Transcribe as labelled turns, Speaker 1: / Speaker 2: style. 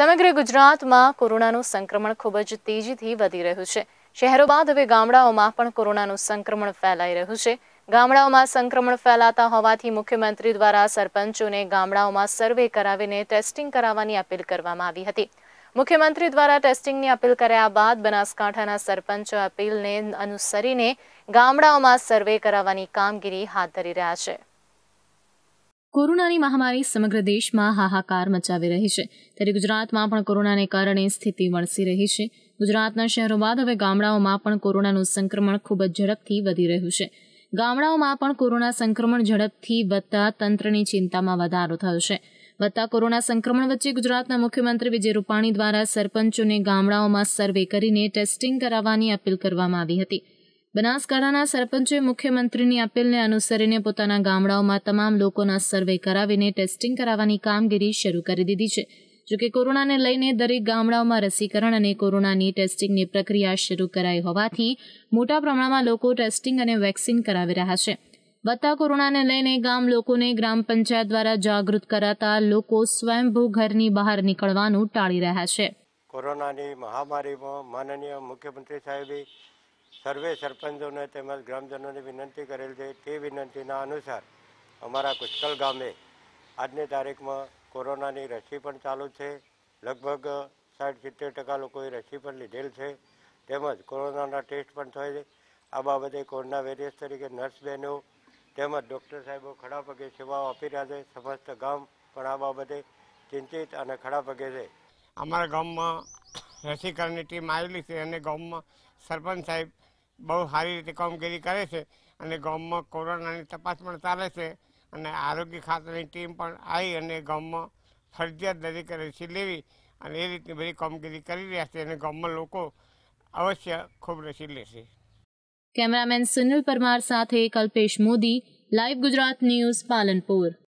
Speaker 1: સમગ્ર ગુજરાતમાં કોરોનાનું સંક્રમણ ખૂબ જ તેજીથી વધી રહ્યું છે શહેરો બાદ હવે ગામડાઓમાં પણ કોરોનાનું સંક્રમણ ફેલાઈ રહ્યું છે ગામડાઓમાં સંક્રમણ ફેલાતા હોવાથી મુખ્યમંત્રી દ્વારા સરપંચોને ગામડાઓમાં સર્વે કરાવીને ટેસ્ટિંગ કરાવવાની અપીલ કરવામાં આવી હતી મુખ્યમંત્રી દ્વારા ટેસ્ટિંગની અપીલ કર્યા બાદ બનાસકાંઠાના સરપંચો અપીલને અનુસરીને ગામડાઓમાં સર્વે કરાવવાની કામગીરી હાથ ધરી રહ્યા છે કોરોનાની મહામારી સમગ્ર દેશમાં હાહાકાર મચાવી રહી છે ત્યારે ગુજરાતમાં પણ કોરોનાને કારણે સ્થિતિ વણસી રહી છે ગુજરાતના શહેરો બાદ હવે ગામડાઓમાં પણ કોરોનાનું સંક્રમણ ખૂબ જ ઝડપથી વધી રહ્યું છે ગામડાઓમાં પણ કોરોના સંક્રમણ ઝડપથી વધતા તંત્રની ચિંતામાં વધારો થયો છે વધતા કોરોના સંક્રમણ વચ્ચે ગુજરાતના મુખ્યમંત્રી વિજય રૂપાણી દ્વારા સરપંચોને ગામડાઓમાં સર્વે કરીને ટેસ્ટિંગ કરાવવાની અપીલ કરવામાં આવી હતી બનાસકાંઠાના સરપંચે મુખ્યમંત્રીની અપીલને અનુસરીને પોતાના ગામડાઓમાં તમામ લોકોના સર્વે કરાવીને ટેસ્ટિંગ કરાવવાની કામગીરી શરૂ કરી દીધી છે જોકે કોરોનાને લઈને દરેક ગામડાઓમાં રસીકરણ અને કોરોનાની ટેસ્ટિંગની પ્રક્રિયા શરૂ કરાઈ હોવાથી મોટા પ્રમાણમાં લોકો ટેસ્ટિંગ અને વેક્સિન કરાવી રહ્યા છે વધતા કોરોનાને લઈને ગામ લોકોને ગ્રામ પંચાયત દ્વારા જાગૃત કરાતા લોકો સ્વયંભૂ ઘરની બહાર નીકળવાનું ટાળી રહ્યા છે
Speaker 2: કોરોનાની મહામારીમાં માનનીય મુખ્યમંત્રી સાહેબે સર્વે સરપંચોને તેમજ ગ્રામજનોને વિનંતી કરેલ છે તે વિનંતીના અનુસાર અમારા કુશકલ ગામે આજની તારીખમાં કોરોનાની રસી પણ ચાલુ છે લગભગ સાઠ સિત્તેર ટકા લોકોએ રસી પણ લીધેલ છે તેમજ કોરોનાના ટેસ્ટ પણ થાય છે આ બાબતે કોરોના વેરિયસ તરીકે નર્સ બહેનો તેમજ ડૉક્ટર સાહેબો ખડા પગે સેવાઓ આપી રહ્યા છે સમસ્ત ગામ પણ આ બાબતે ચિંતિત અને ખડા પગે છે
Speaker 3: અમારા ગામમાં રસીકરણની ટીમ આવેલી છે અને ગામમાં સરપંચ સાહેબ બહુ સારી રીતે કામગીરી કરે છે અને ગામમાં કોરોનાની તપાસ પણ ચાલે છે અને આરોગ્ય ખાતાની ટીમ પણ આવી અને ગામમાં ફરજિયાત દરેક રસી લેવી અને એ રીતની બધી કામગીરી કરી રહ્યા છે અને ગામમાં લોકો અવશ્ય ખૂબ રસી લેશે
Speaker 1: કેમેરામેન સુનિલ પરમાર સાથે કલ્પેશ મોદી લાઈવ ગુજરાત ન્યૂઝ પાલનપુર